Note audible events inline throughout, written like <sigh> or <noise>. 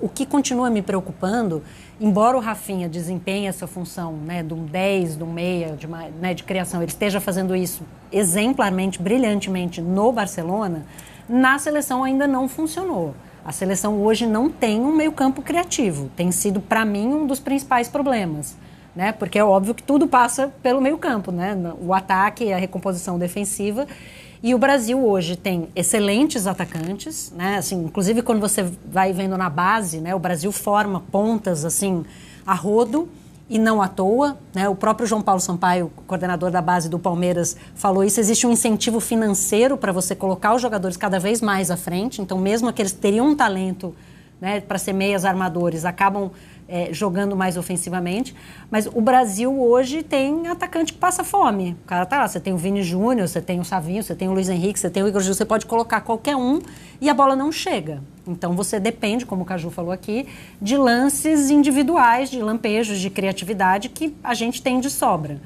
O que continua me preocupando, embora o Rafinha desempenhe essa função né, de um 10, de um meia, de, uma, né, de criação, ele esteja fazendo isso exemplarmente, brilhantemente no Barcelona, na seleção ainda não funcionou. A seleção hoje não tem um meio-campo criativo. Tem sido, para mim, um dos principais problemas. Né? Porque é óbvio que tudo passa pelo meio-campo, né? o ataque, a recomposição defensiva. E o Brasil hoje tem excelentes atacantes, né? Assim, inclusive quando você vai vendo na base, né, o Brasil forma pontas assim a rodo e não à toa, né? O próprio João Paulo Sampaio, coordenador da base do Palmeiras, falou isso, existe um incentivo financeiro para você colocar os jogadores cada vez mais à frente, então mesmo aqueles que teriam um talento né, para ser meias armadores, acabam é, jogando mais ofensivamente. Mas o Brasil hoje tem atacante que passa fome. O cara tá lá, você tem o Vini Júnior, você tem o Savinho, você tem o Luiz Henrique, você tem o Igor Gil, você pode colocar qualquer um e a bola não chega. Então você depende, como o Caju falou aqui, de lances individuais, de lampejos de criatividade que a gente tem de sobra.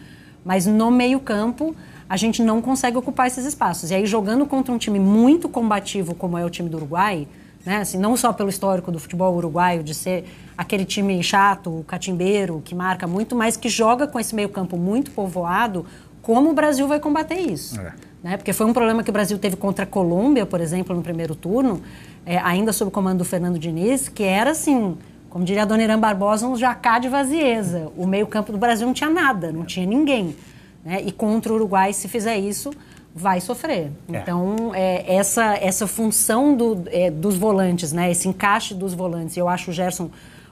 Mas no meio-campo a gente não consegue ocupar esses espaços. E aí jogando contra um time muito combativo como é o time do Uruguai, né? Assim, não só pelo histórico do futebol uruguaio de ser aquele time chato, o catimbeiro, que marca muito, mas que joga com esse meio campo muito povoado, como o Brasil vai combater isso? É. Né? Porque foi um problema que o Brasil teve contra a Colômbia, por exemplo, no primeiro turno, é, ainda sob o comando do Fernando Diniz, que era assim, como diria a dona Irã Barbosa, um jacá de vazieza. O meio campo do Brasil não tinha nada, não tinha ninguém. Né? E contra o Uruguai, se fizer isso, vai sofrer. É. Então, é, essa, essa função do, é, dos volantes, né? esse encaixe dos volantes, eu acho o Gerson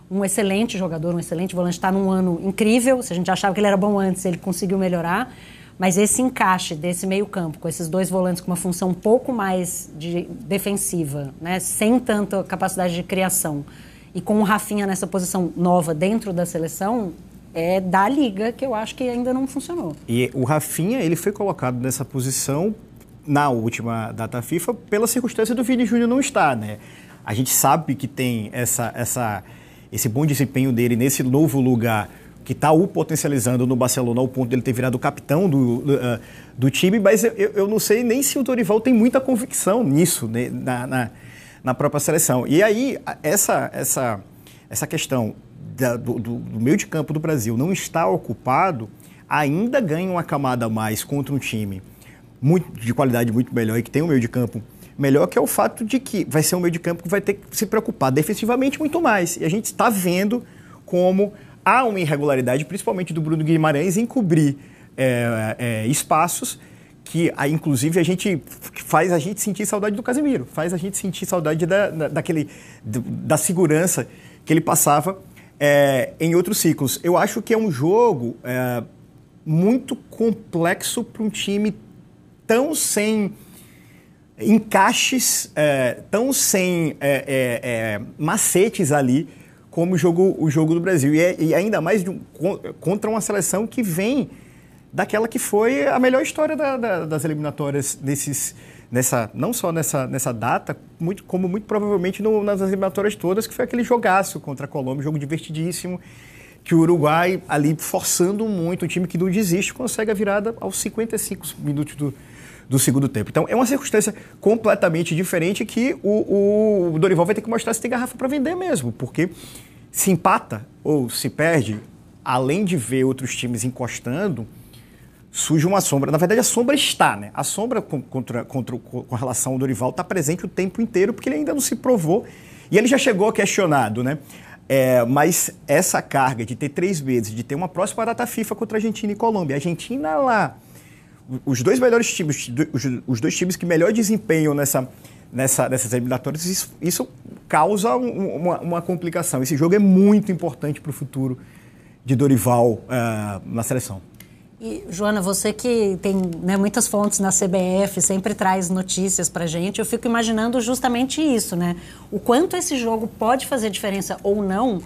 um excelente jogador, um excelente volante, está num ano incrível, se a gente achava que ele era bom antes, ele conseguiu melhorar, mas esse encaixe desse meio campo, com esses dois volantes com uma função um pouco mais de defensiva, né? sem tanta capacidade de criação, e com o Rafinha nessa posição nova dentro da seleção, é, da liga, que eu acho que ainda não funcionou. E o Rafinha, ele foi colocado nessa posição na última data FIFA pela circunstância do Vini Júnior não estar, né? A gente sabe que tem essa, essa, esse bom desempenho dele nesse novo lugar que está o potencializando no Barcelona ao ponto de ele ter virado capitão do, do, uh, do time, mas eu, eu, não sei nem se o Dorival tem muita convicção nisso, né? na, na, na própria seleção. E aí, essa, essa, essa questão da, do, do, meio de campo do Brasil não está ocupado, ainda ganha uma camada a mais contra um time muito, de qualidade muito melhor e que tem um meio de campo melhor, que é o fato de que vai ser um meio de campo que vai ter que se preocupar defensivamente muito mais. E a gente está vendo como há uma irregularidade, principalmente do Bruno Guimarães, em cobrir é, é, espaços que, inclusive, a gente faz a gente sentir saudade do Casemiro, faz a gente sentir saudade da, da daquele, da segurança que ele passava é, em outros ciclos. Eu acho que é um jogo é, muito complexo para um time tão sem encaixes, é, tão sem é, é, é, macetes ali como o jogo, o jogo do Brasil. E, e ainda mais um, contra uma seleção que vem daquela que foi a melhor história da, da, das eliminatórias desses nessa, não só nessa, nessa data, muito, como muito provavelmente no, nas eliminatórias todas, que foi aquele jogaço contra a Colômbia, jogo divertidíssimo, que o Uruguai ali forçando muito, o time que não desiste, consegue a virada aos 55 minutos do, do segundo tempo. Então é uma circunstância completamente diferente que o, o Dorival vai ter que mostrar se tem garrafa para vender mesmo, porque se empata ou se perde, além de ver outros times encostando, surge uma sombra. Na verdade, a sombra está, né? A sombra com, contra, contra, com relação ao Dorival está presente o tempo inteiro, porque ele ainda não se provou. E ele já chegou questionado, né? É, mas essa carga de ter três meses, de ter uma próxima data FIFA contra Argentina e Colômbia. A Argentina lá, os dois melhores times, os dois times que melhor desempenham nessa, nessa, nessas eliminatórias, isso, isso causa um, uma, uma, complicação. Esse jogo é muito importante para o futuro de Dorival uh, na seleção. E, Joana, você que tem né, muitas fontes na CBF, sempre traz notícias para gente, eu fico imaginando justamente isso, né? O quanto esse jogo pode fazer diferença ou não,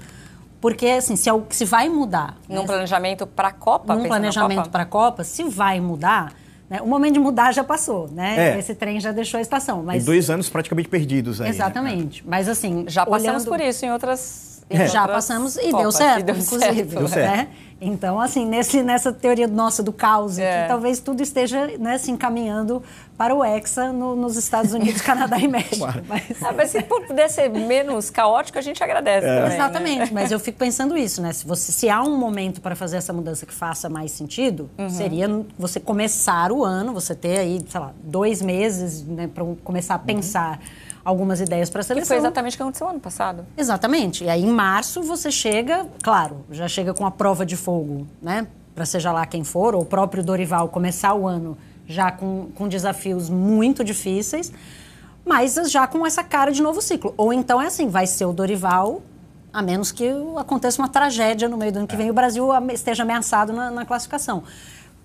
porque assim, se, se vai mudar... Né? Num né? planejamento para a Copa? Num planejamento para a Copa, se vai mudar... Né? O momento de mudar já passou, né? É. Esse trem já deixou a estação. Mas... Em dois anos praticamente perdidos aí. Né? Exatamente. Né? Mas assim. Já passamos olhando... por isso em outras é. Já passamos e deu certo, deu inclusive. Certo. Né? Né? Deu certo. Né? Então, assim, nesse, nessa teoria nossa do caos, é. que talvez tudo esteja né, se encaminhando para o Hexa no, nos Estados Unidos, <laughs> Canadá e México. Mas, ah, mas se puder ser menos caótico, a gente agradece. É. Também, né? Exatamente, né? mas eu fico pensando isso, né? Se, você, se há um momento para fazer essa mudança que faça mais sentido, uhum. seria você começar o ano, você ter aí, sei lá, dois meses né, para começar a uhum. pensar. Uhum algumas ideias para a seleção. Que foi exatamente o que aconteceu ano passado. Exatamente. E aí, em março, você chega, claro, já chega com a prova de fogo, né? Para seja lá quem for, ou o próprio Dorival começar o ano já com, com desafios muito difíceis, mas já com essa cara de novo ciclo. Ou então é assim, vai ser o Dorival a menos que aconteça uma tragédia no meio do ano que é. vem e o Brasil esteja ameaçado na, na classificação.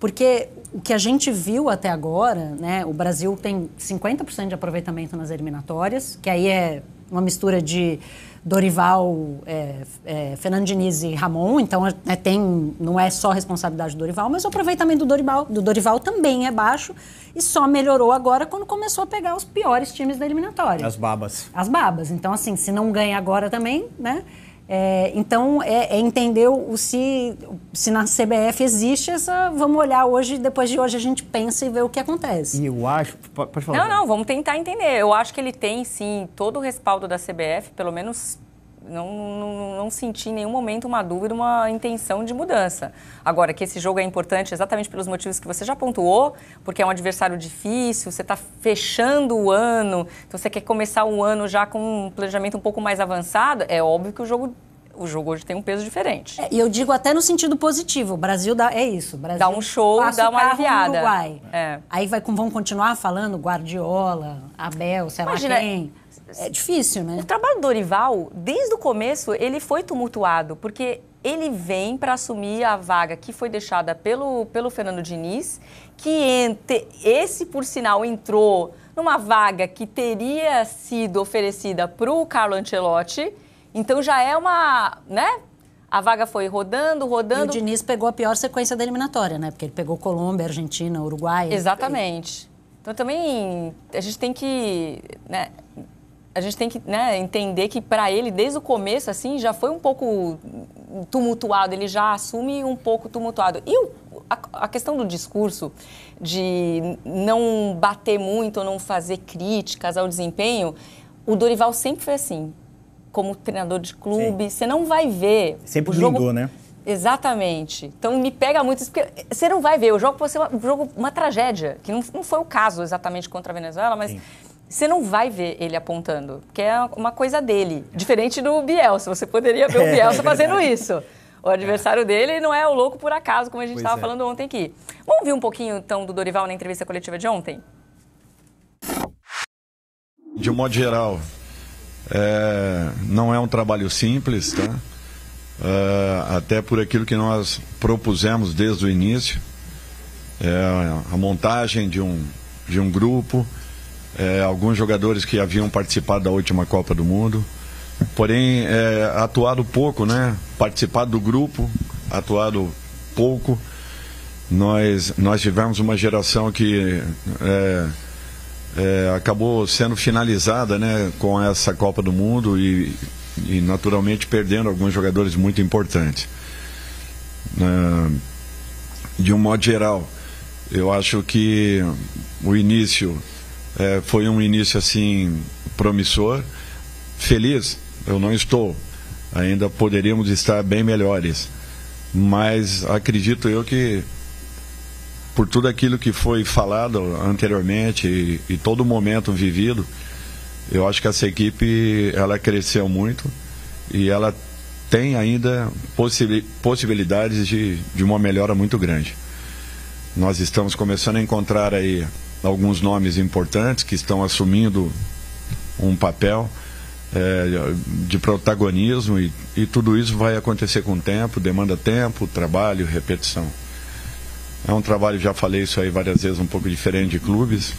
Porque o que a gente viu até agora, né, o Brasil tem 50% de aproveitamento nas eliminatórias, que aí é uma mistura de Dorival, é, é, Fernando Diniz e Ramon, então é, tem, não é só responsabilidade do Dorival, mas o aproveitamento do Dorival, do Dorival também é baixo e só melhorou agora quando começou a pegar os piores times da eliminatória. As babas. As babas. Então, assim, se não ganha agora também, né? É, então, é, é, entender o, se, se na CBF existe essa. Vamos olhar hoje, depois de hoje a gente pensa e vê o que acontece. E eu acho. Pode falar. Não, não, vamos tentar entender. Eu acho que ele tem, sim, todo o respaldo da CBF, pelo menos não, não, não, senti em nenhum momento uma dúvida, uma intenção de mudança. Agora, que esse jogo é importante exatamente pelos motivos que você já pontuou, porque é um adversário difícil, você está fechando o ano, então você quer começar o ano já com um planejamento um pouco mais avançado, é óbvio que o jogo o jogo hoje tem um peso diferente. É, e eu digo até no sentido positivo. O Brasil dá, é isso. Brasil dá um show, dá uma aliviada. Uruguai. É. Aí vai, vão continuar falando Guardiola, Abel, sei Imagina, lá quem. É difícil, né? O trabalho do Dorival, desde o começo, ele foi tumultuado, porque ele vem para assumir a vaga que foi deixada pelo, pelo Fernando Diniz, que ente, esse, por sinal, entrou numa vaga que teria sido oferecida para o Carlo Ancelotti. Então já é uma, né? A vaga foi rodando, rodando. E o Diniz pegou a pior sequência da eliminatória, né? Porque ele pegou Colômbia, Argentina, Uruguai. Exatamente. Ele... Então também a gente tem que né, a gente tem que né, entender que para ele desde o começo assim já foi um pouco tumultuado ele já assume um pouco tumultuado e o, a, a, questão do discurso de não bater muito ou não fazer críticas ao desempenho o Dorival sempre foi assim como treinador de clube Sim. você não vai ver sempre jogou jogo... né Exatamente. Então me pega muito isso, porque você não vai ver. O jogo pode ser um jogo, uma tragédia, que não, não foi o caso exatamente contra a Venezuela, mas Sim você não vai ver ele apontando, que é uma coisa dele. Diferente do Bielsa, você poderia ver o Bielsa <laughs> é, é fazendo isso. O adversário é. dele não é o louco por acaso, como a gente estava é. falando ontem aqui. Vamos ouvir um pouquinho, então, do Dorival na entrevista coletiva de ontem? De um modo geral, é, não é um trabalho simples, tá? até por aquilo que nós propusemos desde o início, a montagem de um, de um grupo, é, alguns jogadores que haviam participado da última Copa do Mundo, porém é, atuado pouco, né? Participado do grupo, atuado pouco. Nós, nós tivemos uma geração que é, é, acabou sendo finalizada né, com essa Copa do Mundo e, e naturalmente perdendo alguns jogadores muito importantes. É, de um modo geral, eu acho que o início é, foi um início assim promissor. Feliz, eu não estou. Ainda poderíamos estar bem melhores. Mas acredito eu que por tudo aquilo que foi falado anteriormente e, e todo momento vivido, eu acho que essa equipe ela cresceu muito e ela tem ainda possi possibilidades de, de uma melhora muito grande. Nós estamos começando a encontrar aí alguns nomes importantes que estão assumindo um papel é, de protagonismo e, e, tudo isso vai acontecer com o tempo, demanda tempo, trabalho, repetição. É um trabalho, já falei isso aí várias vezes, um pouco diferente de clubes,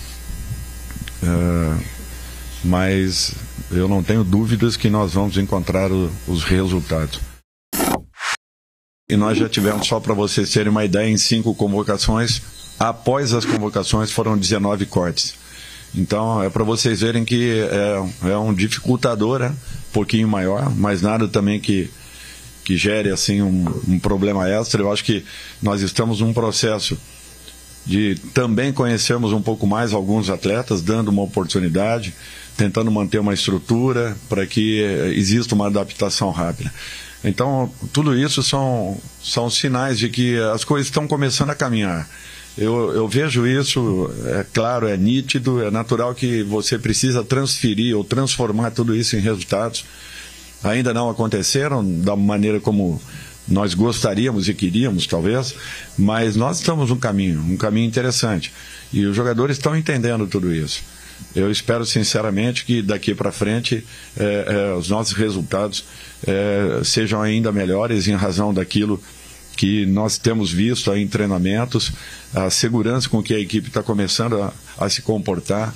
é, mas eu não tenho dúvidas que nós vamos encontrar o, os resultados. E nós já tivemos, só para vocês terem uma ideia, em cinco convocações, Após as convocações foram 19 cortes. Então é para vocês verem que é, é um dificultador, né? um pouquinho maior, mas nada também que, que gere assim um, um problema extra. Eu acho que nós estamos num processo de também conhecermos um pouco mais alguns atletas, dando uma oportunidade, tentando manter uma estrutura para que exista uma adaptação rápida. Então, tudo isso são, são sinais de que as coisas estão começando a caminhar. Eu, eu, vejo isso, é claro, é nítido, é natural que você precisa transferir ou transformar tudo isso em resultados. Ainda não aconteceram da maneira como nós gostaríamos e queríamos, talvez, mas nós estamos no caminho, um caminho interessante. E os jogadores estão entendendo tudo isso. Eu espero sinceramente que daqui para frente eh, eh, os nossos resultados eh, sejam ainda melhores em razão daquilo que nós temos visto aí em treinamentos, a segurança com que a equipe está começando a, a, se comportar.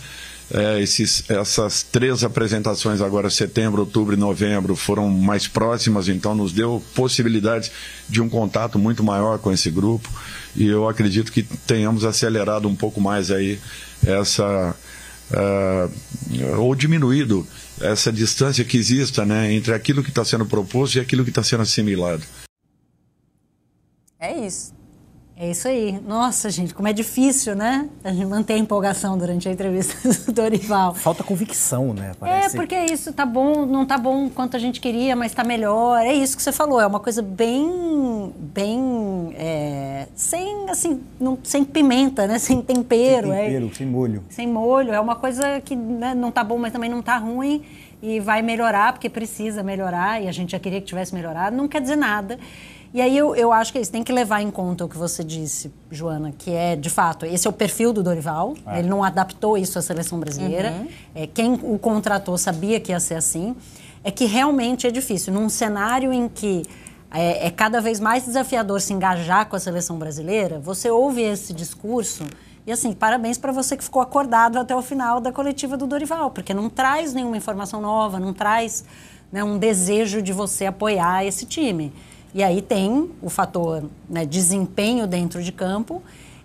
É, esses, essas três apresentações agora, setembro, outubro e novembro, foram mais próximas, então nos deu possibilidades de um contato muito maior com esse grupo e eu acredito que tenhamos acelerado um pouco mais aí essa, Uh, ou diminuído essa distância que exista né, entre aquilo que está sendo proposto e aquilo que está sendo assimilado. É isso. É isso aí. Nossa, gente, como é difícil, né? A gente manter a empolgação durante a entrevista <laughs> do Dorival. Falta convicção, né? É, Parece. É, porque isso tá bom, não tá bom quanto a gente queria, mas tá melhor. É isso que você falou. É uma coisa bem, bem, é, sem, assim, não, sem pimenta, né? Sem tempero. Sem é. tempero, é, sem molho. Sem molho. É uma coisa que né, não tá bom, mas também não tá ruim e vai melhorar, porque precisa melhorar e a gente já queria que tivesse melhorado. Não quer dizer nada. E aí eu, eu acho que é isso tem que levar em conta o que você disse, Joana, que é, de fato, esse é o perfil do Dorival. É. Ele não adaptou isso à seleção brasileira. Uhum. É, quem o contratou sabia que ia ser assim. É que realmente é difícil. Num cenário em que é, é cada vez mais desafiador se engajar com a seleção brasileira, você ouve esse discurso e assim, parabéns para você que ficou acordado até o final da coletiva do Dorival, porque não traz nenhuma informação nova, não traz né, um desejo de você apoiar esse time. E aí tem o fator né, desempenho dentro de campo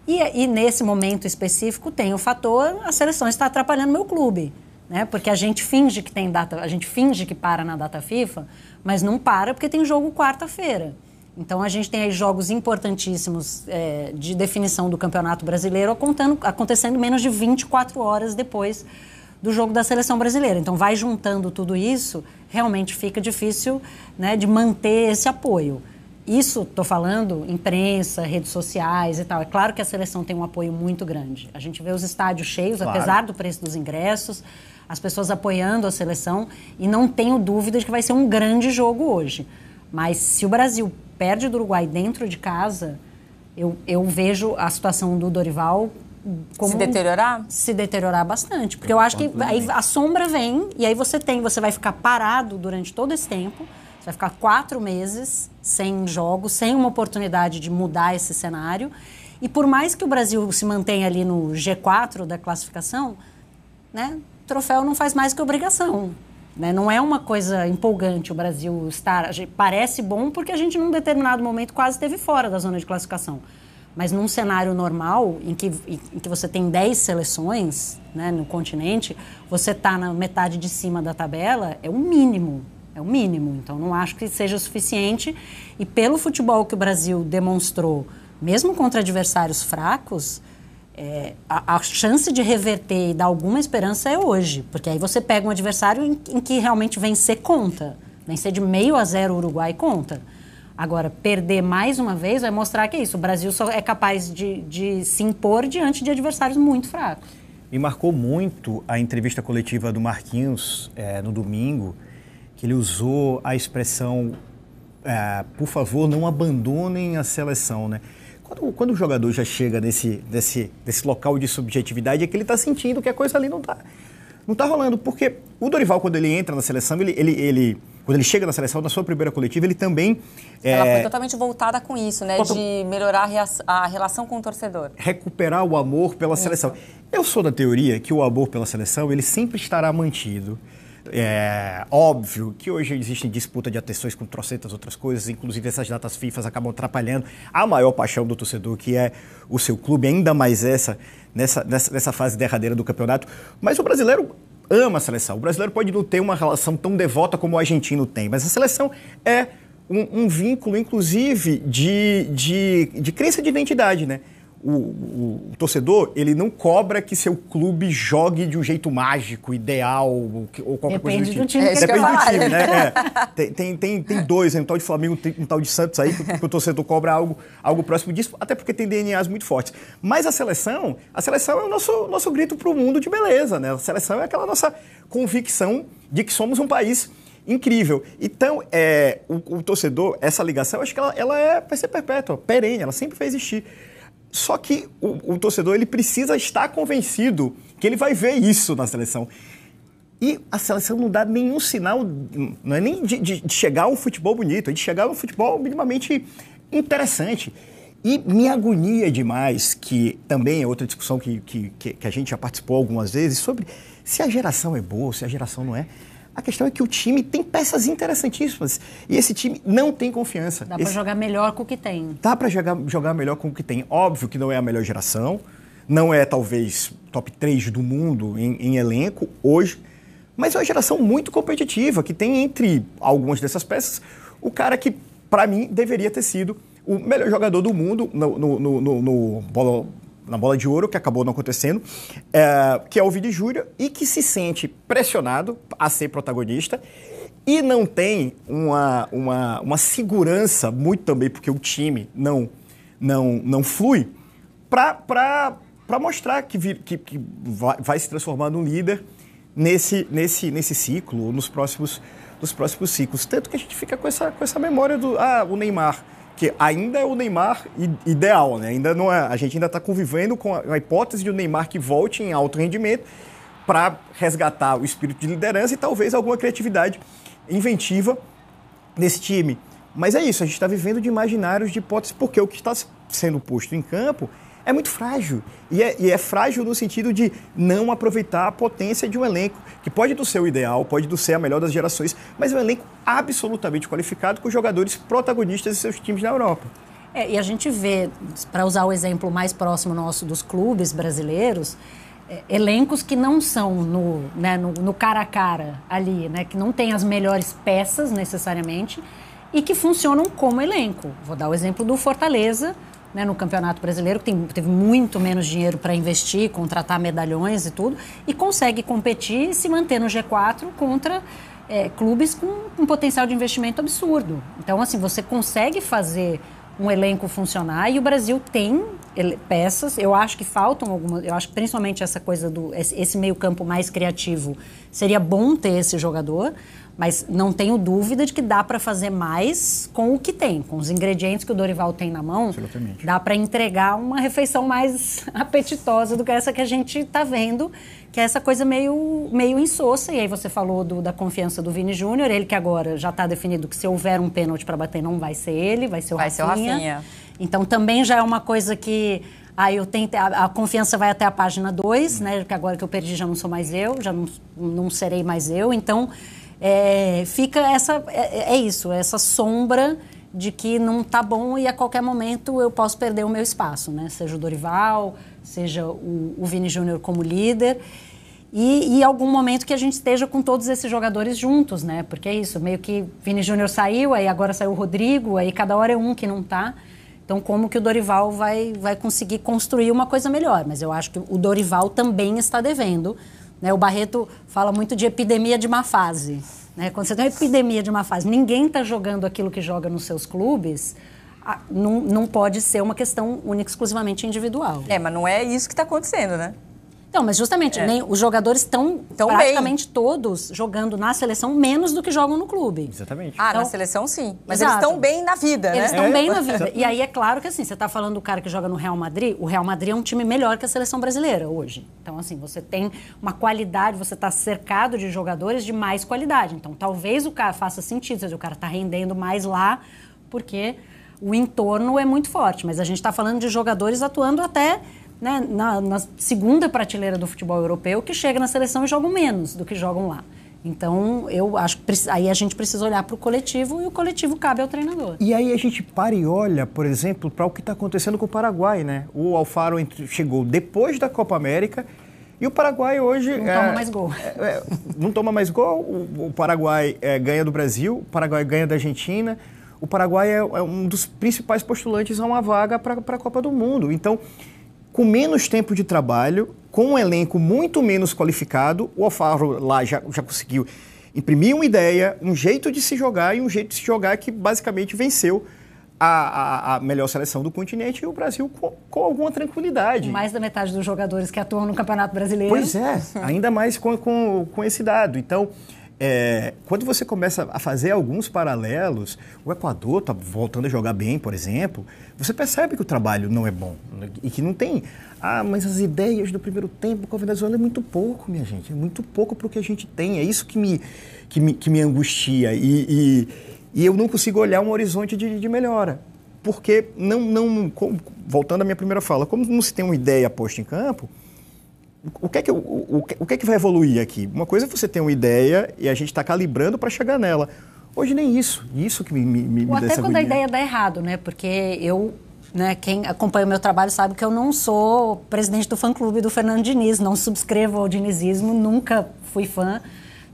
e, e, nesse momento específico tem o fator a seleção está atrapalhando meu clube, né? Porque a gente finge que tem data, a gente finge que para na data FIFA, mas não para porque tem jogo quarta-feira. Então a gente tem aí jogos importantíssimos é, de definição do Campeonato Brasileiro contando, acontecendo menos de 24 horas depois do jogo da seleção brasileira. Então vai juntando tudo isso realmente fica difícil né, de manter esse apoio. Isso, estou falando, imprensa, redes sociais e tal. É claro que a seleção tem um apoio muito grande. A gente vê os estádios cheios, claro. apesar do preço dos ingressos, as pessoas apoiando a seleção e não tenho dúvida de que vai ser um grande jogo hoje. Mas se o Brasil perde do Uruguai dentro de casa, eu, eu vejo a situação do Dorival como se deteriorar? Se deteriorar bastante, porque eu acho que aí a sombra vem e aí você tem, você vai ficar parado durante todo esse tempo. Você vai ficar quatro meses sem jogos, sem uma oportunidade de mudar esse cenário. E por mais que o Brasil se mantenha ali no G4 da classificação, né, troféu não faz mais que obrigação. Né? Não é uma coisa empolgante o Brasil estar. Parece bom porque a gente, num determinado momento, quase esteve fora da zona de classificação. Mas num cenário normal, em que, em que você tem 10 seleções né, no continente, você está na metade de cima da tabela, é o um mínimo. É o um mínimo. Então, não acho que seja o suficiente. E pelo futebol que o Brasil demonstrou, mesmo contra adversários fracos, é, a, a, chance de reverter e dar alguma esperança é hoje. Porque aí você pega um adversário em, em que realmente vencer conta. Vencer de meio a zero o Uruguai conta. Agora, perder mais uma vez vai mostrar que é isso. O Brasil só é capaz de, de se impor diante de adversários muito fracos. Me marcou muito a entrevista coletiva do Marquinhos é, no domingo, que ele usou a expressão é, por favor, não abandonem a seleção, né? Quando, quando o jogador já chega nesse, local de subjetividade, é que ele está sentindo que a coisa ali não está não tá rolando. Porque o Dorival, quando ele entra na seleção, ele, ele, ele quando ele chega na seleção, na sua primeira coletiva, ele também. Ela é, foi totalmente voltada com isso, né? De melhorar a, a, relação com o torcedor. Recuperar o amor pela isso. seleção. Eu sou da teoria que o amor pela seleção ele sempre estará mantido. É óbvio que hoje existem disputa de atenções com trocentas outras coisas, inclusive essas datas FIFA acabam atrapalhando a maior paixão do torcedor, que é o seu clube, ainda mais essa, nessa, nessa, nessa fase derradeira do campeonato. Mas o brasileiro ama a seleção. O brasileiro pode não ter uma relação tão devota como o argentino tem, mas a seleção é um, um vínculo, inclusive, de, de, de crença de identidade, né? o, o, o, torcedor ele não cobra que seu clube jogue de um jeito mágico, ideal ou, ou qualquer Depende coisa do Do tipo. time é, depende do time, né? <laughs> É. Tem, tem, tem, tem, dois, né? um tal de Flamengo, um tal de Santos aí, que, que o torcedor cobra algo, algo próximo disso, até porque tem DNAs muito fortes. Mas a seleção, a seleção é o nosso, nosso grito para o mundo de beleza, né? A seleção é aquela nossa convicção de que somos um país incrível. Então, é, o, o torcedor, essa ligação, acho que ela, ela é, vai ser perpétua, perene, ela sempre vai existir. Só que o, o torcedor ele precisa estar convencido que ele vai ver isso na seleção. E a seleção não dá nenhum sinal, não é nem de, de, de chegar a um futebol bonito, é de chegar a um futebol minimamente interessante. E me agonia demais, que também é outra discussão que, que, que a gente já participou algumas vezes, sobre se a geração é boa, se a geração não é. A questão é que o time tem peças interessantíssimas e esse time não tem confiança. Dá para jogar melhor com o que tem. Dá para jogar, jogar melhor com o que tem. Óbvio que não é a melhor geração, não é talvez top 3 do mundo em, em elenco hoje, mas é uma geração muito competitiva que tem entre algumas dessas peças o cara que, para mim, deveria ter sido o melhor jogador do mundo no, no, no, no, no na bola de ouro, que acabou não acontecendo, é, que é o Vini Júnior e que se sente pressionado a ser protagonista e não tem uma, uma, uma segurança muito também, porque o time não, não, não flui, para mostrar que, vir, que, que vai, vai, se transformar num líder nesse, nesse, nesse ciclo, nos próximos, nos próximos ciclos. Tanto que a gente fica com essa, com essa memória do ah, o Neymar que ainda é o Neymar ideal, né? Ainda não é, a gente ainda está convivendo com a, a hipótese de o Neymar que volte em alto rendimento para resgatar o espírito de liderança e talvez alguma criatividade inventiva nesse time. Mas é isso, a gente está vivendo de imaginários de hipóteses, porque o que está sendo posto em campo é muito frágil. E é, e é, frágil no sentido de não aproveitar a potência de um elenco, que pode do seu ideal, pode do ser a melhor das gerações, mas é um elenco absolutamente qualificado com jogadores protagonistas de seus times na Europa. É, e a gente vê, para usar o exemplo mais próximo nosso dos clubes brasileiros, é, elencos que não são no, né, no, no cara a cara ali, né, que não tem as melhores peças necessariamente e que funcionam como elenco. Vou dar o exemplo do Fortaleza, né, no Campeonato Brasileiro, que tem, teve muito menos dinheiro para investir, contratar medalhões e tudo, e consegue competir e se manter no G4 contra é, clubes com um potencial de investimento absurdo. Então, assim, você consegue fazer um elenco funcionar e o Brasil tem peças. Eu acho que faltam algumas. Eu acho que principalmente essa coisa do esse meio campo mais criativo seria bom ter esse jogador, mas não tenho dúvida de que dá para fazer mais com o que tem, com os ingredientes que o Dorival tem na mão. Absolutamente. Dá para entregar uma refeição mais <laughs> apetitosa do que essa que a gente está vendo, que é essa coisa meio meio insossa. E aí você falou do, da confiança do Vini Júnior, ele que agora já está definido que se houver um pênalti para bater não vai ser ele, vai ser o vai Rafinha. Ser o Rafinha. Então também já é uma coisa que Aí ah, eu tento a, a, confiança vai até a página 2, né? Porque agora que eu perdi já não sou mais eu, já não, não serei mais eu. Então é, fica essa é, é, isso, essa sombra de que não tá bom e a qualquer momento eu posso perder o meu espaço, né? Seja o Dorival, seja o, o Vini Júnior como líder. E, e, algum momento que a gente esteja com todos esses jogadores juntos, né? Porque é isso, meio que Vini Júnior saiu, aí agora saiu o Rodrigo, aí cada hora é um que não tá. Então, como que o Dorival vai, vai conseguir construir uma coisa melhor? Mas eu acho que o Dorival também está devendo. Né? O Barreto fala muito de epidemia de má fase. Né? Quando você tem uma epidemia de uma fase, ninguém está jogando aquilo que joga nos seus clubes, não, não pode ser uma questão única exclusivamente individual. É, mas não é isso que está acontecendo, né? Então, mas justamente, é. nem, os jogadores estão praticamente bem. todos jogando na seleção menos do que jogam no clube. Exatamente. Ah, então, na seleção sim. Mas exato. eles estão bem na vida, né? Eles estão é, bem na vida. E aí é claro que assim, você está falando do cara que joga no Real Madrid, o Real Madrid é um time melhor que a seleção brasileira hoje. Então, assim, você tem uma qualidade, você está cercado de jogadores de mais qualidade. Então, talvez o cara faça sentido, seja, o cara está rendendo mais lá, porque o entorno é muito forte. Mas a gente está falando de jogadores atuando até né, na, na, segunda prateleira do futebol europeu que chega na seleção e jogam menos do que jogam lá. Então, eu acho que aí a gente precisa olhar para o coletivo e o coletivo cabe ao treinador. E aí a gente para e olha, por exemplo, para o que está acontecendo com o Paraguai, né? O Alfaro chegou depois da Copa América e o Paraguai hoje. Não é, toma mais gol. É, é, não toma mais gol. O, o Paraguai é, ganha do Brasil, o Paraguai ganha da Argentina. O Paraguai é, é um dos principais postulantes a uma vaga para a Copa do Mundo. Então, com menos tempo de trabalho, com um elenco muito menos qualificado, o Alfaro lá já, já conseguiu imprimir uma ideia, um jeito de se jogar e um jeito de se jogar que basicamente venceu a, a, a, melhor seleção do continente e o Brasil com, com, alguma tranquilidade. Mais da metade dos jogadores que atuam no Campeonato Brasileiro. Pois é, ainda mais com, com, com esse dado. Então, é, quando você começa a fazer alguns paralelos, o Equador está voltando a jogar bem, por exemplo, você percebe que o trabalho não é bom né? e que não tem. Ah, mas as ideias do primeiro tempo com a Venezuela é muito pouco, minha gente, é muito pouco para o que a gente tem. É isso que me, que me, que me angustia e, e, e eu não consigo olhar um horizonte de, de melhora porque não, não voltando à minha primeira fala, como não se tem uma ideia posta em campo, o que, é que, o, o, o que é que vai evoluir aqui? Uma coisa é você ter uma ideia e a gente está calibrando para chegar nela. Hoje nem isso. Isso que me, me, me Ou até dá até quando a ideia dá errado, né? Porque eu né, quem acompanha o meu trabalho sabe que eu não sou presidente do fã-clube do Fernando Diniz, não subscrevo ao dinizismo, nunca fui fã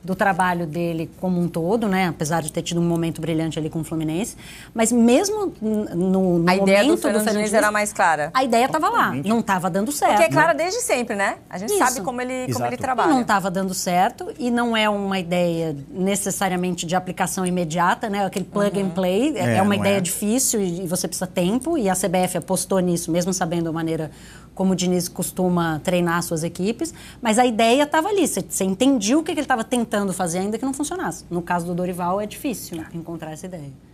do trabalho dele como um todo, né? Apesar de ter tido um momento brilhante ali com o Fluminense, mas mesmo no, no a ideia momento do Fluminense era mais clara. A ideia estava lá, não estava dando certo. Porque é clara desde sempre, né? A gente Isso. sabe como ele Exato. como ele trabalha. não estava dando certo e não é uma ideia necessariamente de aplicação imediata, né? Aquele plug uhum. and play é, é, é uma ideia é. difícil e você precisa tempo e a CBF apostou nisso, mesmo sabendo a maneira como o Diniz costuma treinar suas equipes, mas a ideia estava ali, você, entendia o que, que ele estava tentando fazer, ainda que não funcionasse. No caso do Dorival, é difícil tá. encontrar essa ideia.